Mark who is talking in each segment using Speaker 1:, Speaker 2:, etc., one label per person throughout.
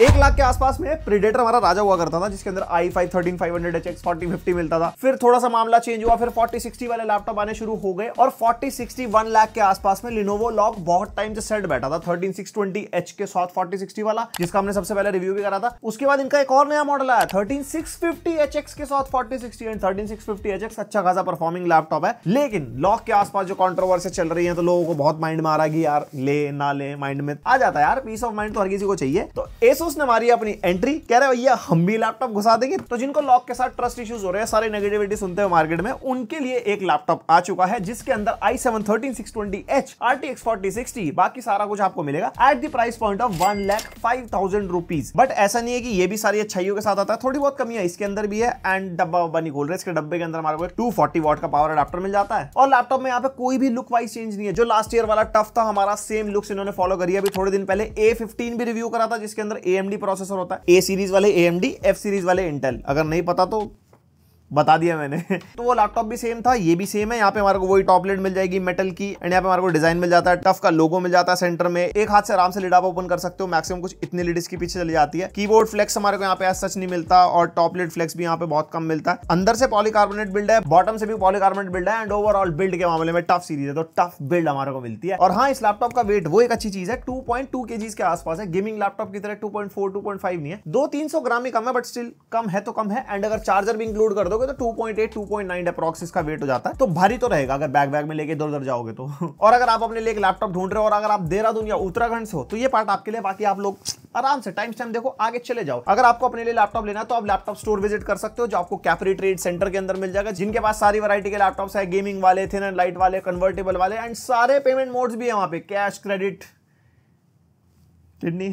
Speaker 1: एक लाख के आसपास में प्रीडेटर हमारा राजा हुआ करता था जिसके अंदर I five HX five hundred H X forty fifty मिलता था फिर थोड़ा सा मामला चेंज हुआ फिर 4060 वाले लैपटॉप आने शुरू हो गए और फोर्टी सिक्सटी वन लाख के आसपास में लिनोवो लॉक बहुत टाइम से सेट बैठा था 13620 सिक्स एच के साथ 4060 वाला जिसका हमने सबसे पहले रिव्यू भी करा था उसके बाद इनका एक और नया मॉडल आया thirteen six fifty H X के साथ forty sixty and thirteen six fifty H X अच्छा खासा परफॉर्मिंग लैपटॉप है लेकिन लॉक के आसपास जो कॉन्ट्रोवर्सी चल रही है तो लोगों को बहुत माइंड में आ रहा है कि यार ले ना ले माइंड में आ जाता है यार पीस ऑफ माइंड तो हर किसी को चाहिए तो एस एसोस ने मारी अपनी एंट्री कह रहे भैया हम भी लैपटॉप घुसा देंगे तो जिनको लॉक के साथ ट्रस्ट इश्यूज हो रहे हैं सारे नेगेटिविटी सुनते हैं मार्केट में उनके लिए एक लैपटॉप आ चुका है जिसके अंदर I seven thirteen six twenty H R T X forty sixty बाकी सारा कुछ आपको मिलेगा at the price point of one lakh five thousand rupees but ऐसा नहीं है कि ये भी सारी अच्छाइयों के साथ आता है थोड़ी बहुत कमी है इसके अंदर भी है एंड डब्बा वब्बा नहीं खोल रहे इसके डब्बे के अंदर हमारे को टू फोर्टी वॉट का पावर अडाप्टर मिल जाता है और लैपटॉप में यहाँ पे कोई भी लुक वाइज चेंज नहीं है जो लास्ट ईयर वाला टफ था हमारा सेम लुक्स इन्होंने फॉलो करी अभी थोड़े दिन पहले ए फिफ्टीन भी रिव्यू करा था जिसके अंदर ए एएमडी प्रोसेसर होता है ए सीरीज वाले एएमडी एफ सीरीज वाले इंटेल अगर नहीं पता तो बता दिया मैंने तो वो लैपटॉप भी सेम था ये भी सेम है यहाँ पे हमारे को वही टॉपलेट मिल जाएगी मेटल की एंड यहाँ पे हमारे को डिजाइन मिल जाता है टफ का लोगो मिल जाता है सेंटर में एक हाथ से आराम से लिडाप ओपन कर सकते हो मैक्सिमम कुछ इतनी लिडिस के पीछे चली जाती है कीबोर्ड फ्लेक्स हमारे को यहाँ पे सच नहीं मिलता और टॉपलेट फ्लेक्स भी यहाँ पे बहुत कम मिलता है अंदर से पॉलीकार्बोनेट बिल्ड है बॉटम से भी पॉलीकार्बोनेट बिल्ड है एंड ओवरऑल बिल्ड के मामले में टफ सीरीज है तो टफ बिल्ड हमारे को मिलती है और हाँ इस लैपटॉप का वेट वो एक अच्छी चीज है टू पॉइंट टू के के आसपास है गेमिंग लैपटॉप की तरह two point four two point five नहीं है दो तीन सौ ग्राम ही कम है बट स्टिल कम है तो कम है एंड अगर चार्जर भी इंक्लूड कर दो करोगे तो 2.8 2.9 अप्रॉक्स इसका वेट हो जाता है तो भारी तो रहेगा अगर बैग बैग में लेके इधर उधर जाओगे तो और अगर आप अपने लिए लैपटॉप ढूंढ रहे हो और अगर आप देहरादून या उत्तराखंड से हो तो ये पार्ट आपके लिए बाकी आप लोग आराम से टाइम टाइम देखो आगे चले जाओ अगर आपको अपने लिए लैपटॉप लेना तो आप लैपटॉप स्टोर विजिट कर सकते हो जो आपको कैपरी ट्रेड सेंटर के अंदर मिल जाएगा जिनके पास सारी वैरायटी के लैपटॉप है गेमिंग वाले थे एंड लाइट वाले कन्वर्टेबल वाले एंड सारे पेमेंट मोड्स भी है वहाँ पे कैश क्रेडिट किडनी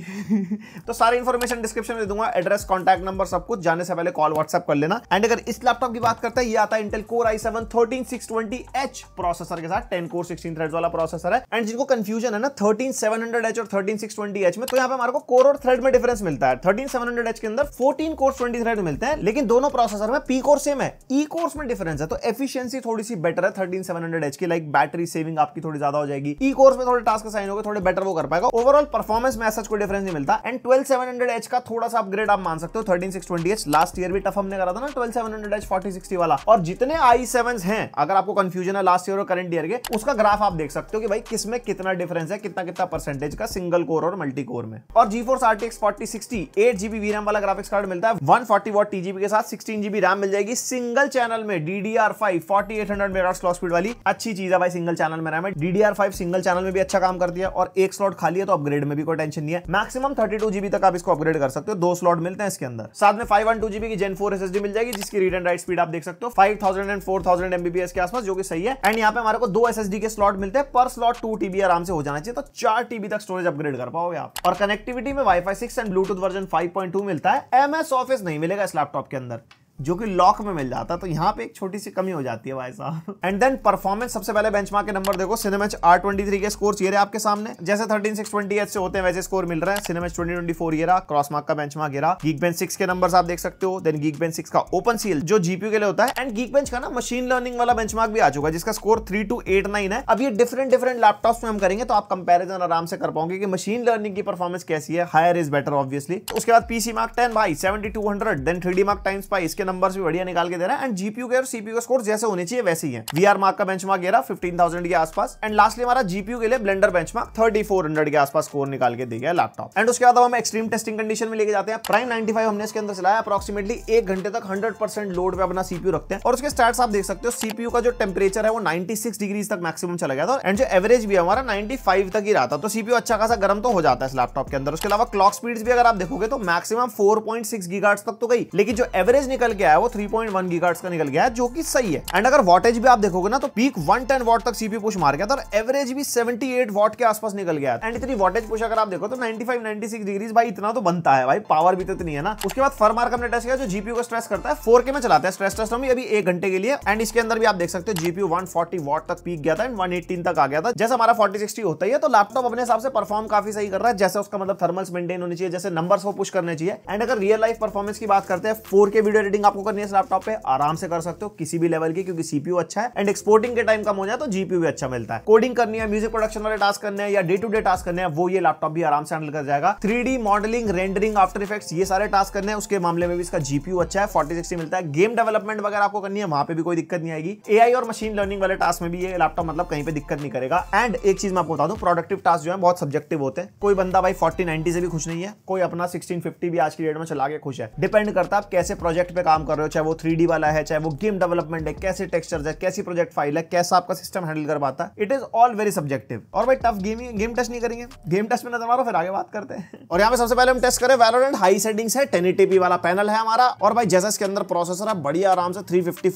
Speaker 1: तो सारी इन्फॉर्मेशन डिस्क्रिप्शन में दूंगा एड्रेस कॉन्टैक्ट नंबर सब कुछ जाने से पहले कॉल व्हाट्सएप कर लेना एंड अगर इस लैपटॉप की बात करते हैं ये आता है Intel core I seven thirteen six twenty H processor के साथ टेन कोर सिक्सटीन थ्रेड वाला प्रोसेसर है एंड जिनको कंफ्यूजन है ना थर्टीन सेवन हंड्रेड एच और थर्टीन सिक्स ट्वेंटी एच में तो यहाँ पे हमारे को कोर और थ्रेड में डिफरेंस मिलता है थर्टीन सेवन हंड्रेड एच के अंदर फोर्टीन कोर्स ट्वेंटी थ्रेड मिलते हैं लेकिन दोनों प्रोसेसर में पी कोर सेम है ई e कोर्स में डिफरेंस है तो एफिशियंसी थोड़ी सी बेटर है थर्टीन सेवन हंड्रेड एच की लाइक बैटरी सेविंग आपकी थोड़ी ज्यादा हो जाएगी ई e कोर्स में थोड़े टास्क साइन हो गए थोड़े बेटर वो कर पाएगा ओवरऑल परफॉर्मेंस में ऐसा सच कोई डिफरेंस नहीं मिलता and twelve seven hundred H का थोड़ा सा अपग्रेड आप मान सकते हो thirteen six twenty H last year भी टफ हमने करा था ना twelve seven hundred H forty sixty वाला और जितने आई सेवन है अगर आपको कंफ्यूजन है लास्ट ईयर और करंट ईयर के उसका ग्राफ आप देख सकते हो कि भाई किस में कितना डिफरेंस है कितना कितना परसेंटेज का सिंगल कोर और मल्टी कोर में और GeForce X forty sixty eight GB V RAM वाला ग्राफिक्स कार्ड मिलता है वन फोर्टी वॉट टीजीबी के साथ सिक्सटीन जीबी रैम मिल जाएगी सिंगल चैनल में DDR five forty eight hundred mega slot speed वाली अच्छी चीज है भाई सिंगल चैनल में रैम है डीडीआर फाइव सिंगल चैनल में भी अच्छा काम करती है और एक स्लॉट खाली है तो अपग्रेड में भी कोई टेंशन नहीं है मैक्सिमम थर्टी टू जीबी तक आप इसको अपग्रेड कर सकते हो दो स्लॉट मिलते हैं इसके अंदर साथ में फाइव वन टू जीबी की जेन फोर एस मिल जाएगी जिसकी रीड एंड राइट स्पीड आप देख सकते हो five thousand and four thousand MBps के आसपास जो कि सही है एंड यहाँ पे हमारे को दो एस के स्लॉट मिलते हैं पर स्लॉट टू टीबी आराम से हो जाना चाहिए तो चार टीबी तक स्टोरेज अपग्रेड कर पाओगे आप और कनेक्टिविटी में WiFi six and Bluetooth version five मिलता है एमएस ऑफिस नहीं मिलेगा इस लैपटॉप के अंदर जो कि लॉक में मिल जाता है तो यहाँ पे एक छोटी सी कमी हो जाती है भाई साहब एंड देन परफॉर्मेंस सबसे पहले बेंचमार्क के नंबर देखो सिनेमेच आर ट्वेंटी थ्री के स्कोर ये आपके सामने जैसे थर्टीन सिक्स ट्वेंटी एच से होते हैं वैसे स्कोर मिल रहा है सिनेमेच ट्वेंटी ट्वेंटी फोर ये रहा क्रॉसमार्क का बेंचमार्क ये गीक बेंच सिक्स के नंबर आप देख सकते हो देन गीक बेंच सिक्स का ओपन सील जो जीपीयू के लिए होता है एंड गीक बेंच का ना मशीन लर्निंग वाला बेंचमार्क भी आ चुका है जिसका score three two eight nine है अब ये डिफरेंट डिफरेंट लैपटॉप में हम करेंगे तो आप कंपेरिजन आराम से कर पाओगे कि मशीन लर्निंग की परफॉर्मेंस कैसी है हायर इज बेटर ऑब्वियसली उसके बाद पीसी मार्क टेन भाई seventy two hundred then three mark times भाई इसके नंबर्स भी बढ़िया निकाल के दे रहा है एंड जीपीयू के और सीपीयू का स्कोर जैसे होने चाहिए वैसे ही है वीआर मार्क का बेंचमार्क ये रहा 15000 के आसपास एंड लास्टली हमारा जीपीयू के लिए ब्लेंडर बेंचमार्क 3400 के आसपास स्कोर निकाल के दे गया लैपटॉप एंड उसके बाद हम एक्सट्रीम टेस्टिंग कंडीशन में लेके जाते हैं प्राइम 95 हमने इसके अंदर चलाया अप्रॉक्सिमेटली एक घंटे तक 100% लोड पर अपना सीपीयू रखते हैं और उसके स्टार्ट आप देख सकते हो सीपीयू का जो टेम्परेचर है वो 96 डिग्री तक मैक्सिमम चला गया था एंड जो एवरेज भी हमारा 95 तक ही रहा था तो सीपीयू अच्छा खासा गर्म तो हो जाता है इस लैपटॉप के अंदर उसके अलावा क्लॉक स्पीड्स भी अगर आप देखोगे तो मैक्सिमम 4.6 गीगाहर्ट्ज तक तो गई लेकिन जो एवरेज निकल के आया वो 3.1 पॉइंट का निकल गया है जो कि सही है एंड अगर वॉटेज भी आप देखोगे ना तो पीक 110 टेन वॉट तक सीपी पुश मार गया था और एवरेज भी 78 एट वॉट के आसपास निकल गया एंड इतनी वॉटेज पुश अगर आप देखो तो 95 96 फाइव डिग्री भाई इतना तो बनता है भाई पावर भी तो इतनी है ना उसके बाद फर मार्क हमने टेस्ट किया जो जीपी को स्ट्रेस करता है फोर में चलाता है स्ट्रेस टेस्ट हम अभी एक घंटे के लिए एंड इसके अंदर भी आप देख सकते हो जीपी वन फोर्टी तक पीक गया था एंड वन तक आ गया था जैसे हमारा फोर्टी सिक्सटी होता ही है तो लैपटॉप अपने हिसाब से परफॉर्म काफी सही कर रहा है जैसे उसका मतलब थर्मल्स मेंटेन होनी चाहिए जैसे नंबर्स वो पुश करने चाहिए एंड अगर रियल लाइफ परफॉर्मेंस की बात करते हैं फोर के वीडियो एडिटिंग एक्सपोर्टिंग आपको करनी है इस लैपटॉप पे आराम से कर सकते हो किसी भी लेवल की क्योंकि सीपीयू अच्छा है एंड एक्सपोर्टिंग के टाइम कम हो जाए तो जीपीयू भी अच्छा मिलता है कोडिंग करनी है म्यूजिक प्रोडक्शन वाले टास्क करने हैं या डे टू डे टास्क करने हैं वो ये लैपटॉप भी आराम से हैंडल कर जाएगा three modelling rendering after effects ये सारे टास्क करने हैं उसके मामले में भी इसका जीपीयू अच्छा है फोर्टी सिक्स मिलता है गेम डेवलपमेंट वगैरह आपको करनी है वहां पर भी कोई दिक्कत नहीं आएगी ए और मशीन लर्निंग वाले टास्क में भी ये लैपटॉप मतलब कहीं पर दिक्कत नहीं करेगा एंड एक चीज मैं आपको बता दूं प्रोडक्टिव टास्क जो है बहुत सब्जेक्टिव होते हैं कोई बंदा भाई फोर्टी नाइनटी से भी खुश नहीं है कोई अपना सिक्सटीन भी आज की डेट में चला के खुश है डिपेंड करता है आप कैसे प्रोजेक्ट पे काम कर रहे हो चाहे वो थ्री वाला है चाहे वो गेम डेवलपमेंट है कैसे टेक्सचर है कैसी प्रोजेक्ट फाइल है कैसा आपका सिस्टम हैंडल कर पाता है it is all very subjective और भाई टफ गेम गेम टेस्ट नहीं करेंगे गेम टेस्ट में नजर मारो फिर आगे बात करते हैं और यहाँ पे सबसे पहले हम टेस्ट करें वेलोरेंट हाई सेटिंग्स है टेन वाला पैनल है हमारा और भाई जैसा इसके अंदर प्रोसेसर है बढ़िया आराम से थ्री फिफ्टी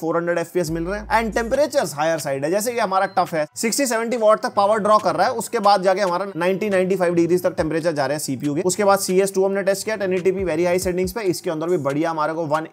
Speaker 1: fps मिल रहे हैं एंड टेम्परेचर हायर साइड है जैसे कि हमारा टफ है सिक्सटी सेवेंटी वॉट तक पावर ड्रॉ कर रहा है उसके बाद जाके हमारा नाइनटी नाइनटी फाइव डिग्री तक टेम्परेचर जा रहे हैं सीपीयू के उसके बाद सी टू हमने टेस्ट किया टेन वेरी हाई सेटिंग्स पे इसके अंदर भी बढ़िया हमारे को वन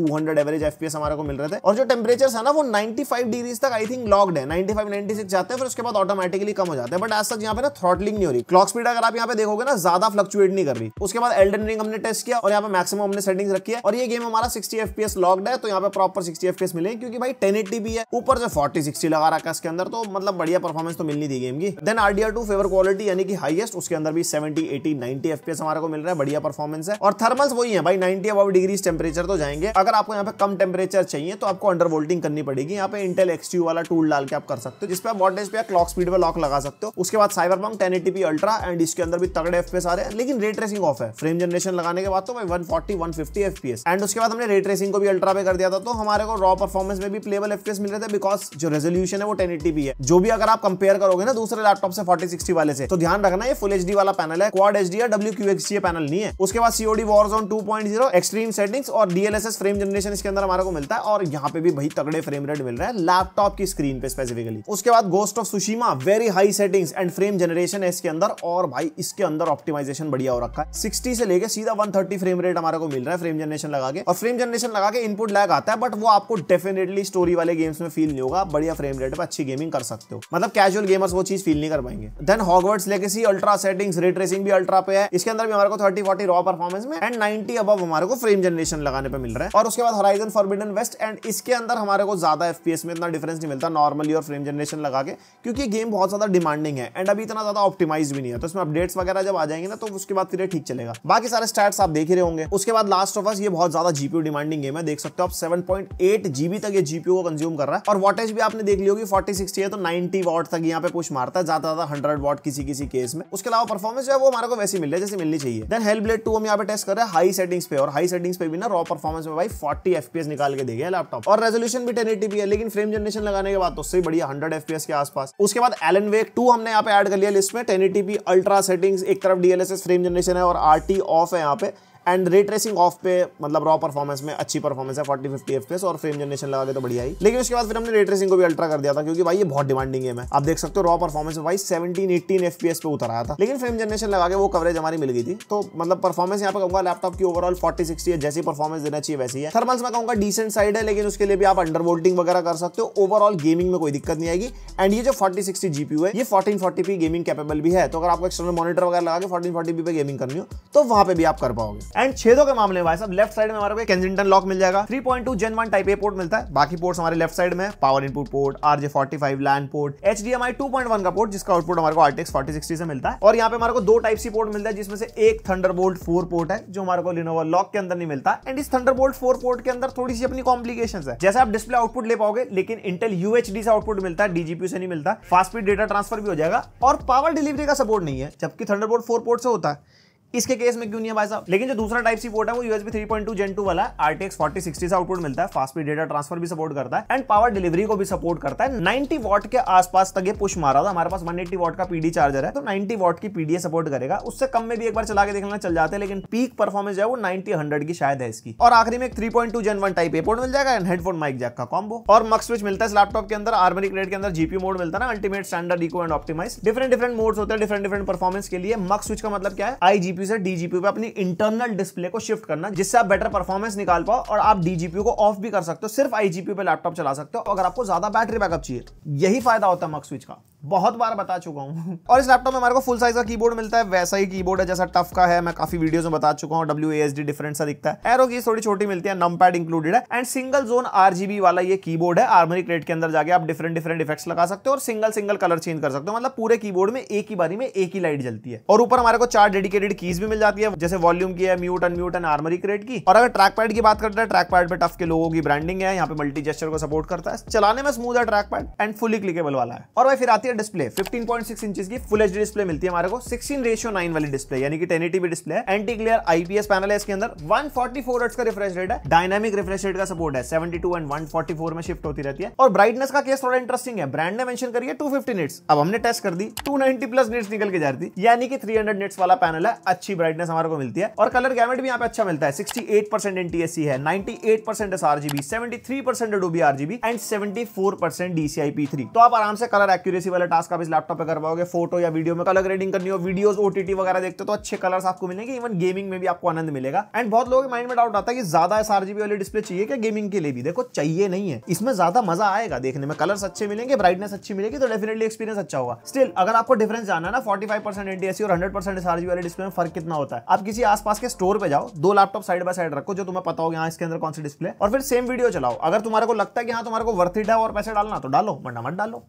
Speaker 1: 200 एवरेज एफपीएस हमारे को मिल रहे थे और जो टेम्परेचर है ना वो 95 डिग्री तक आई थिंक लॉक्ड है 95 96 जाते हैं फिर उसके बाद ऑटोमेटिकली कम हो जाते हैं बट यहाँ पे ना थ्रॉटलिंग नहीं हो रही क्लॉक स्पीड अगर आप यहाँ पे देखोगे ना ज्यादा फ्लक्चुएट नहीं कर रही उसके बाद एल्डन रिंग हमने टेस्ट किया और यहाँ पे मैक्सिमम हमने रखी है और ये गेम हमारा सिक्सटी एफपीएस लॉक्ड है तो यहाँ पे प्रॉपर सिक्सटी एफपीएस मिले क्योंकि भाई टेन भी है ऊपर से फोर्टी सिक्सटी लगा रखा इसके अंदर तो मतलब बढ़िया परफॉर्मेंस तो मिलनी थी गेम की then RDR two favour quality यानी कि उसके अंदर भी सेवेंटी एटी नाइनटी एफपीएस हमारे को मिल रहा है बढ़िया परफॉर्मेंस है और थर्मल्स वही है भाई नाइनटी अब डिग्री टेम्परेचर तो जाएंगे है अगर आपको यहाँ पे कम टेम्परेचर चाहिए तो आपको अंडर वोल्डिंग करनी पड़ेगी यहाँ पे इंटेल एक्सट्यू वाला टूल डाल के आप कर सकते हो जिसपे आप वोल्टेज पे क्लॉक स्पीड पे लॉक लगा सकते हो उसके बाद Cyberpunk ten ultra and इसके अंदर भी तगड़े एफ रहे हैं लेकिन रेट्रेसिंग ऑफ है फ्रेम जनरेशन लगाने के बाद तो भाई one forty one fifty and उसके बाद हमने रेट्रेसिंग को भी अल्ट्रा पे कर दिया था तो हमारे को रॉ परफॉर्मेंस में भी प्लेबल एफ मिल रहे थे बिकॉज जो रेजोल्यूशन है वो टेन है जो भी अगर आप कंपेयर करोगे ना दूसरे लैपटॉप से फोर्टी सिक्सटी वाले से तो ध्यान रखना ये फुल एच वाला पैनल है क्वाड एच या डब्ल्यू क्यू पैनल नहीं है उसके बाद COD Warzone two point zero extreme settings और डीएलएसएस फ्रेम जनरेशन इसके अंदर हमारे को मिलता है और यहाँ पे भी भाई तगड़े फ्रेम रेट मिल रहे हैं लैपटॉप की स्क्रीन पे स्पेसिफिकली उसके बाद ghost of Tsushima very high settings and frame generation है इसके अंदर और भाई इसके अंदर ऑप्टिमाइजेशन बढ़िया हो रखा है सिक्सटी से लेकर सीधा वन फ्रेम रेट हमारे को मिल रहा है फ्रेम जनरेशन लगा के और फ्रेम जनरेशन लगा के इनपुट लैग आता है बट वो आपको डेफिनेटली स्टोरी वाले गेम्स में फील नहीं होगा बढ़िया फ्रेम रेट पर अच्छी गेमिंग कर सकते हो मतलब कैजुअल गेमर्स वो चीज फील नहीं कर पाएंगे then Hogwarts C ultra settings ray tracing भी अल्ट्रा पे है इसके अंदर भी हमारे को थर्टी 40 रॉ परफॉर्मेंस में एंड नाइनटी अब हमारे को फ्रेम जनरेशन लगाने पर मिल रहा है और उसके बाद होराइजन फॉरबिडन वेस्ट एंड इसके अंदर हमारे को ज्यादा एफपीएस में इतना डिफरेंस नहीं मिलता नॉर्मली और फ्रेम जनरेशन लगा के क्योंकि गेम बहुत ज्यादा डिमांडिंग है एंड अभी इतना ज्यादा ऑप्टिमाइज भी नहीं है तो इसमें अपडेट्स वगैरह जब आ जाएंगे ना तो उसके बाद फिर ठीक चलेगा बाकी सारे स्टार्ट आप देख रहे होंगे उसके बाद लास्ट ऑफ अस ये बहुत ज्यादा जीपीयू डिमांडिंग गेम है देख सकते हो आप सेवन पॉइंट जीबी तक ये जीपीओ को कंज्यूम कर रहा है और वॉटेज भी आपने देख ली होगी फोर्टी सिक्सटी है तो नाइनटी वॉट तक यहाँ पे पुश मारता है ज्यादा ज्यादा हंड्रेड वॉट किसी किसी केस में उसके अलावा परफॉर्मेंस जो है वो हमारे को वैसी मिल रहा है जैसे मिलनी चाहिए देन हेल टू हम यहाँ पे टेस्ट कर रहे हैं हाई सेटिंग्स पे और हाई सेटिंग्स पे भी ना रॉ परफॉर्मेंस में भाई 40 FPS निकाल के देगा लैपटॉप और रेजोल्यूशन भी 1080p है लेकिन फ्रेम जनरेशन लगाने के बाद तो उससे बढ़िया 100 FPS के आसपास उसके बाद एलन वेक टू हमने यहाँ पे एड कर लिया लिस्ट में 1080p अल्ट्रा सेटिंग्स एक तरफ DLSS फ्रेम जनरेशन है और RT ऑफ है यहाँ पे एंड रेट्रेसिंग ऑफ पे मतलब रॉ परफॉर्मेंस में अच्छी परफॉर्मेंस है फोर्टी फिफ्टी एफ और फ्रेम जनरेशन लगा के तो बढ़िया ही लेकिन उसके बाद फिर हमने रेट्रेसिंग को भी अल्ट्रा कर दिया था क्योंकि भाई ये बहुत डिमांडिंग है है आप देख सकते हो रॉ परफॉर्मेंस में भाई सेवेंटीन एटीन एफ पे उतर आया था लेकिन फ्रेम जनरेशन लगा के वो कवरेज हमारी मिल गई थी तो मतलब परफॉर्मेंस यहाँ पर कहूँगा लैपटॉप की ओवरऑल फोर्टी सिक्सटी है जैसी परफॉर्मेंस देना चाहिए वैसी है थर्मल्स में कहूँगा डिसेंट साइड है लेकिन उसके लिए भी आप अंडर वोल्टिंग वगैरह कर सकते हो ओवरऑल गेमिंग में कोई दिक्कत नहीं आएगी एंड ये जो फोर्टी सिक्सटी जी है ये फोर्टीन फोर्टी गेमिंग कैपेबल भी है तो अगर आपको एक्सटर्नल मॉनिटर वगैरह लगा के फोर्टीन फोर्टी पी पे गेमिंग करनी हो तो वहाँ पे भी आप कर पाओगे एंड छेदों के मामले में भाई साहब लेफ्ट साइड में हमारे केंजिंगटन लॉक मिल जाएगा 3.2 gen one type A port मिलता है बाकी पोर्ट्स हमारे लेफ्ट साइड में power input port RJ 45 LAN port H D का पोर्ट जिसका आउटपुट हमारे को फोर्टी सिक्सटी से मिलता है और यहाँ पे हमारे को दो टाइप सी पोर्ट मिलता है जिसमें से एक थंडरबोल्ट 4 पोर्ट है जो हमारे को लिनोवा लॉक के अंदर नहीं मिलता एंड इस थंडरबोल्ट फोर पोर्ट के अंदर थोड़ी सी अपनी कॉम्प्लिकेशन है जैसे आप डिस्प्ले आउटपुट ले पाओगे लेकिन इंटेल यूएचडी से आउटपुट मिलता है डीजीपी से नहीं मिलता फास्ट स्पीड डेटा ट्रांसफर भी हो जाएगा और पावर डिलीवरी का सपोर्ट नहीं है जबकि थंडरबोल्ट फोर पोर्ट से होता है इसके केस में क्यों नहीं है भाई साहब लेकिन जो दूसरा टाइप सी पोर्ट है वो यूएसबी 3.2 जेन टू वाला आरटीएक्स 4060 से आउटपुट मिलता है फास्ट स्पीड डेटा ट्रांसफर भी सपोर्ट करता है एंड पावर डिलीवरी को भी सपोर्ट करता है 90 वॉट के आसपास तक ये पुश मारा था हमारे पास 180 वॉट का पीडी चार्जर है तो 90 वॉट की पीडीए सपोर्ट करेगा उससे कम में भी एक बार चला के देखना चल जाते हैं लेकिन पीक परफॉर्मेंस है वो नाइनटी हंड्रेड की शायद है इसकी और आखिरी में एक three point two gen one type A port मिल जाएगा एंड हेडफोन माइक जैक का कॉम्बो और मक्स स्विच मिलता है इस लैपटॉप के अंदर आर्मरी ग्रेड के अंदर जीपी मोड मिलता है ना ultimate standard eco and optimise different different modes होते हैं डिफरेंट डिफरेंट परफॉर्मेंस के लिए मक्स स्विच का मतलब क्या है आई जीपी से डीजीपी पे अपनी इंटरनल डिस्प्ले को शिफ्ट करना जिससे आप बेटर परफॉर्मेंस निकाल पाओ और आप डीजीपी को ऑफ भी कर सकते हो सिर्फ आईजीपी पे लैपटॉप चला सकते हो अगर आपको ज्यादा बैटरी बैकअप चाहिए यही फायदा होता है मक स्विच का बहुत बार बता चुका हूँ और इस लैपटॉप में हमारे को फुल साइज का कीबोर्ड मिलता है वैसा ही कीबोर्ड है जैसा टफ का है मैं काफी वीडियोस में बता चुका हूँ डब्ल्यू एस डी डिफरेंट सा दिखता है एरो की थोड़ी छोटी मिलती है नम पैड इंक्लूडेड है एंड सिंगल जोन आर वाला ये कीबोर्ड है आर्मरी क्रेट के अंदर जाके आप डिफरेंट डिफरेंट इफेक्ट्स लगा सकते हो और सिंगल सिंगल कलर चेंज कर सकते हो मतलब पूरे कीबोर्ड में एक ही बारी में एक ही लाइट जलती है और ऊपर हमारे को चार डेडिकेटेड कीज भी मिल जाती है जैसे वॉल्यूम की है mute mute and Armoury Crate key और अगर ट्रैक पैड की बात करते हैं ट्रैक पैड पर टफ के लोगों की ब्रांडिंग है यहाँ पे मल्टी जेस्टर को सपोर्ट करता है चलाने में स्मूथ है track pad and fully clickable वाला है और भाई फिर आती है डिस्प्ले 15.6 इंच की फुल एच डिस्प्ले मिलती है हमारे को 16 रेशियो 9 वाली डिस्प्ले यानी कि 1080p डिस्प्ले है एंटी क्लियर आईपीएस पैनल है इसके अंदर 144 हर्ट्ज का रिफ्रेश रेट है डायनामिक रिफ्रेश रेट का सपोर्ट है 72 एंड 144 में शिफ्ट होती रहती है और ब्राइटनेस का केस थोड़ा इंटरेस्टिंग है ब्रांड ने मेंशन करिए टू फिफ्टी निट्स अब हमने टेस्ट कर दी 290 प्लस निट्स निकल के जा रही थी यानी कि 300 निट्स वाला पैनल है अच्छी ब्राइटनेस हमारे को मिलती है और कलर गैमेट भी यहाँ पे अच्छा मिलता है 68% एनटीएससी है 98% sRGB 73% Adobe RGB and seventy four 74% DCI P three तो आप आराम से कलर एक्यूरेसी वाले टास्क आप इस लैपटॉप पे करवाओगे फोटो या वीडियो में कलर ग्रेडिंग करनी हो वीडियोस ओटीटी वगैरह देखते हो तो अच्छे कलर्स आपको मिलेंगे इवन गेमिंग में भी आपको आनंद मिलेगा एंड बहुत लोगों के माइंड में डाउट आता है कि ज्यादा एस वाली डिस्प्ले चाहिए क्या गेमिंग के लिए भी देखो चाहिए नहीं है इसमें ज्यादा मजा आएगा देखने में कलर्स अच्छे मिलेंगे ब्राइटनेस अच्छी मिलेगी तो डेफिनेटली एक्सपीरियंस अच्छा होगा स्टिल अगर आपको डिफरेंस जाना ना फोर्टी फाइव परसेंट एनटीएससी और हंड्रेड परसेंट एसआरजी वाले डिस्प्ले में फर्क कितना होता है आप किसी आसपास के स्टोर पर जाओ दो लैपटॉप साइड बाय साइड रखो जो तुम्हें पता होगा इसके अंदर कौन सी डिस्प्ले और फिर सेम वीडियो चलाओ अगर तुम्हारे को लगता है कि हाँ तुम्हारे को वर्थ इट है और पैसे डालना तो डालो मंडा मत डालो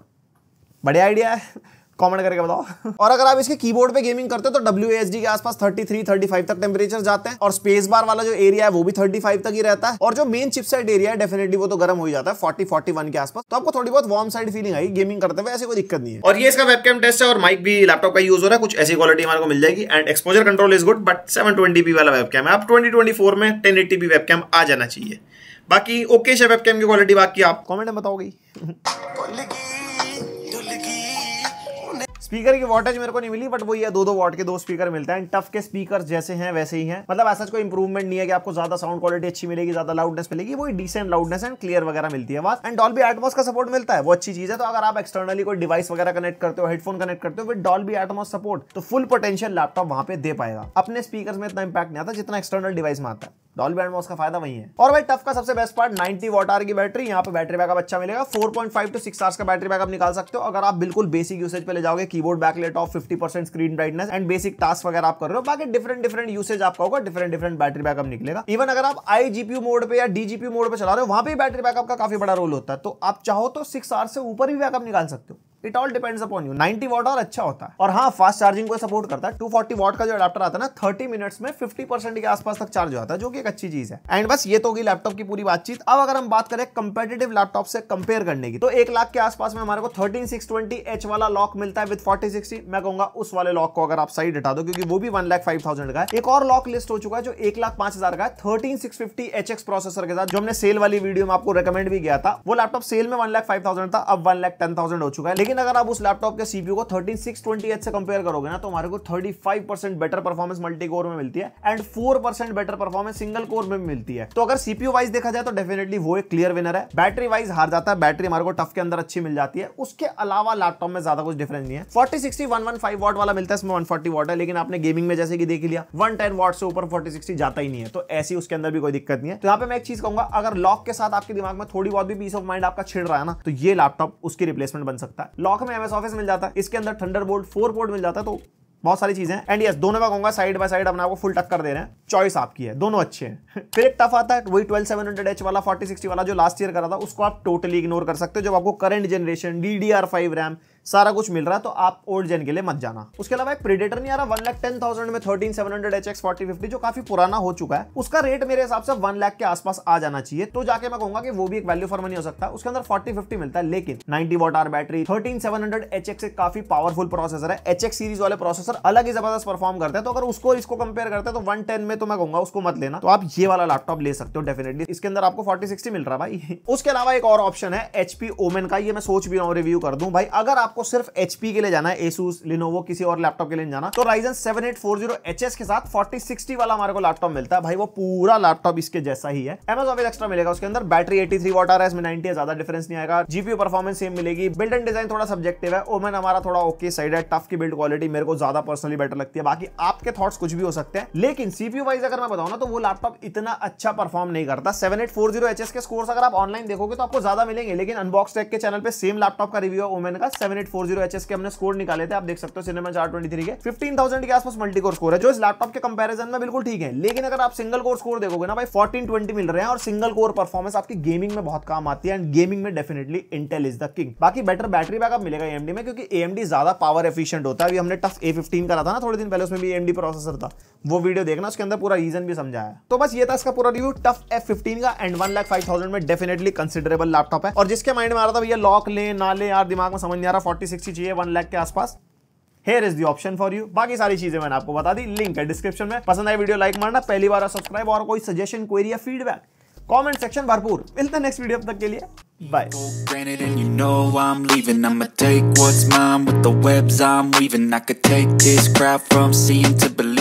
Speaker 1: बढ़िया आइडिया है कमेंट करके बताओ और अगर आप इसके कीबोर्ड पे गेमिंग करते हो तो डब्ल्यू के आसपास 33, 35 तक टेम्परेचर जाते हैं और स्पेस बार वाला जो एरिया है वो भी 35 तक ही रहता है और जो मेन चिपसेट एरिया है डेफिनेटली वो तो गर्म हो जाता है 40, 41 के आसपास तो आपको थोड़ी बहुत वार्म साइड फीलिंग आई गेमिंग करते हुए ऐसी कोई दिक्कत नहीं है और ये इसका वेबकैम टेस्ट है और माइक भी लैपटॉप का यूज हो रहा है कुछ ऐसी क्वालिटी हमारे को मिल जाएगी and exposure control is good but seven twenty वाला वेबकैम है आप ट्वेंटी में टेन वेबकैम आ जाना चाहिए बाकी ओके वेबकैम की क्वालिटी बाकी आप कॉमेंट में बताओगी जिंदगी स्पीकर की वोटेज मेरे को नहीं मिली बट वो ये दो दो वॉट के दो स्पीकर मिलते हैं टफ के स्पीकर जैसे हैं वैसे ही हैं मतलब ऐसा कोई इंप्रूवमेंट नहीं है कि आपको ज्यादा साउंड क्वालिटी अच्छी मिलेगी ज्यादा लाउडनेस मिलेगी वही डिसेंट लाउडनेस एंड क्लियर वगैरह मिलती है आवाज एंड बी एटमोस का सपोर्ट मिलता है वो अच्छी चीज है तो अगर आप एक्सटर्नली कोई डिवाइस वगैरह कनेक्ट करते हो हेडफोन कनेक्ट करते हो विद डॉल्बी एटमोस सपोर्ट तो फुल पोटेंशियल लैपटॉप वहां पे दे पाएगा अपने स्पीकर में इतना इंपैक्ट नहीं आता जितना एक्सटर्नल डिवाइस में आता है बी एटमॉस का फायदा वही है और भाई टफ का सबसे बेस्ट पार्ट 90 वॉट आर की बैटरी यहाँ पे बैटरी बैकअप अच्छा मिलेगा 4.5 टू 6 आवर्स का बैटरी बैकअप निकाल सकते हो अगर आप बिल्कुल बेसिक यूसेज पे ले जाओगे की keyboard backlight off percent screen brightness and basic task वगैरह आप कर रहे हो बाकी डिफरेंट डिफरेंट यूसेज आपका होगा डिफरेंट डिफरेंट बैटरी बैकअप निकलेगा इवन अगर आप आई जीपीयू मोड पे या डी मोड पे चला रहे हो वहां पर बैटरी बैकअप का काफी बड़ा रोल होता है तो आप चाहो तो सिक्स आर से ऊपर भी बैकअप निकाल सकते हो it all depends upon you 90 watt और अच्छा होता है और हाँ फास्ट चार्जिंग को सपोर्ट करता है 240 वॉट का जो अडाप्टर आता है ना 30 मिनट्स में 50 परसेंट के आसपास तक चार्ज होता है जो कि एक अच्छी चीज है एंड बस ये तो होगी लैपटॉप की पूरी बातचीत अब अगर हम बात करें कंपेटेटिव लैपटॉप से कंपेयर करने की तो एक लाख के आसपास में हमारे को थर्टीन सिक्स ट्वेंटी एच वाला लॉक मिलता है विद फोर्टी सिक्सटी मैं कहूंगा उस वाले लॉक को अगर आप साइड हटा दो क्योंकि वो भी वन लाख फाइव थाउजेंड का है एक और लॉक लिस्ट हो चुका है जो एक लाख पांच हजार का है thirteen six fifty H X processor के साथ जो हमने सेल वाली वीडियो में आपको रिकमेंड भी किया था वो लैपटॉप सेल में वन लाख फाइव थाउजेंड था अब वन लाख टेन थाउजेंड हो चुका है लेकिन लेकिन अगर आप उस लैपटॉप के सीपीयू को थर्टीन सिक्स ट्वेंटी एच से कंपेयर करोगे ना तो हमारे को thirty five percent better performance multi core में मिलती है and four percent better performance single core में मिलती है तो अगर सीपीयू वाइज देखा जाए तो डेफिनेटली वो एक क्लियर विनर है बैटरी वाइज हार जाता है बैटरी हमारे को टफ के अंदर अच्छी मिल जाती है उसके अलावा लैपटॉप में ज्यादा कुछ डिफरेंस नहीं है forty sixty one one five watt वाला मिलता है इसमें वन फोर्टी वॉट है लेकिन आपने गेमिंग में जैसे कि देख लिया वन टेन वॉट से ऊपर फोर्टी सिक्सटी जाता ही नहीं है तो ऐसी उसके अंदर भी कोई दिक्कत नहीं है तो यहाँ पे मैं एक चीज कहूंगा अगर लॉक के साथ आपके दिमाग में थोड़ी बहुत भी पीस ऑफ माइंड आपका छिड़ रहा है ना तो ये लैपटॉप उसकी रिप्लेसमेंट बन सकता है लॉक में एमएस ऑफिस मिल जाता है इसके अंदर थंडर बोल्ट फोर पोर्ट मिल जाता है तो बहुत सारी चीजें एंड यस दोनों का कहूंगा साइड बाय साइड अपने आपको फुल टक्कर दे रहे हैं चॉइस आपकी है दोनों अच्छे हैं फिर एक टफ आता है वही ट्वेल्व सेवन हंड्रेड एच वाला फोर्टी सिक्सटी वाला जो लास्ट ईयर करा था उसको आप टोटली इग्नोर कर सकते हो जब आपको current generation D D R five RAM सारा कुछ मिल रहा है तो आप ओल्ड जेन के लिए मत जाना उसके अलावा एक प्रीडेटर नहीं आ रहा वन लाख टेन थाउजेंड में thirteen seven hundred H X forty fifty जो काफी पुराना हो चुका है उसका रेट मेरे हिसाब से वन लाख के आसपास आ जाना चाहिए तो जाके मैं कहूंगा कि वो भी एक वैल्यू फॉर मनी हो सकता है उसके अंदर फोर्टी फिफ्टी मिलता है लेकिन ninety watt hour battery thirteen seven hundred H X एक काफी पावरफुल प्रोसेसर है एच एक्स सीरीज वाले प्रोसेसर प्रोसेसर अलग ही जबरदस्त परफॉर्म करते हैं तो अगर उसको इसको कंपेयर करते हैं तो वन टेन में तो मैं कहूंगा उसको मत लेना तो आप ये वाला लैपटॉप ले सकते हो डेफिनेटली इसके अंदर आपको फोर्टी सिक्सटी मिल रहा भाई उसके अलावा एक और ऑप्शन है एचपी ओमेन का ये मैं सोच भी रहा हूँ रिव्यू कर दूं भाई अगर आपको सिर्फ एचपी के लिए जाना है एसूस लिनोवो किसी और लैपटॉप के लिए जाना तो Ryzen seven eight four zero H S के साथ फोर्टी सिक्सटी वाला हमारे को लैपटॉप मिलता है भाई वो पूरा लैपटॉप इसके जैसा ही है एमेजॉन एक्स्ट्रा मिलेगा उसके अंदर बैटरी एटी थ्री वॉट आ रहा है नाइनटी ज्यादा डिफरेंस नहीं आएगा जीपी परफॉर्मेंस सेम मिलेगी बिल्ड एंड डिजाइन थोड़ा सब्जेक्टिव है ओमेन हमारा थोड़ा ओके साइड है टफ की बिल्ड क्वालिटी मेरे को ज्यादा ज़्यादा पर्सनली बेटर लगती है बाकी आपके थॉट्स कुछ भी हो सकते हैं लेकिन सीपीयू वाइज अगर मैं बताऊँ ना तो वो लैपटॉप इतना अच्छा परफॉर्म नहीं करता seven eight four zero H S के स्कोर्स अगर आप ऑनलाइन देखोगे तो आपको ज्यादा मिलेंगे लेकिन अनबॉक्स टेक के चैनल पर सेम लैपटॉप का रिव्यू वोमेन का seven eight four zero H S के हमने स्कोर निकाले थे आप देख सकते हो सिनेमा चार ट्वेंटी थ्री के फिफ्टीन थाउजेंड के आसपास मल्टी कोर स्कोर है जो इस लैपटॉप के कंपेरिजन में बिल्कुल ठीक है लेकिन अगर आप सिंगल कोर स्कोर देखोगे ना भाई फोर्टीन ट्वेंटी मिल रहे हैं और सिंगल कोर परफॉर्मेंस आपकी गेमिंग में बहुत काम आती है एंड गेमिंग में definitely Intel is the king बाकी बेटर बैटरी बैकअप मिलेगा एएमडी में क्योंकि एएमडी ज्यादा पावर एफिशिएंट होता है अभी हमने टफ ए फिफ्टीन का था ना थोड़े दिन पहले उसमें भी एमडी प्रोसेसर था वो वीडियो देखना उसके अंदर पूरा रीजन भी समझाया तो बस ये था इसका पूरा रिव्यू टफ एफ फिफ्टीन का and one lakh five thousand में डेफिनेटली कंसिडरेबल लैपटॉप है और जिसके माइंड में आ रहा था भैया लॉक ले ना ले यार दिमाग में समझ नहीं आ रहा फोर्टी सिक्स चाहिए वन लाख के आसपास here is the option for you बाकी सारी चीजें मैंने आपको बता दी लिंक है डिस्क्रिप्शन में पसंद आई वीडियो लाइक मारना पहली बार सब्सक्राइब और कोई सजेशन क्वेरी या फीडबैक कमेंट सेक्शन भरपूर मिलता है नेक्स्ट वीडियो तक के लिए Bye. Granted, and you know I'm leaving. I'ma take what's mine with the webs I'm weaving. I could take this crowd from seeing to believe.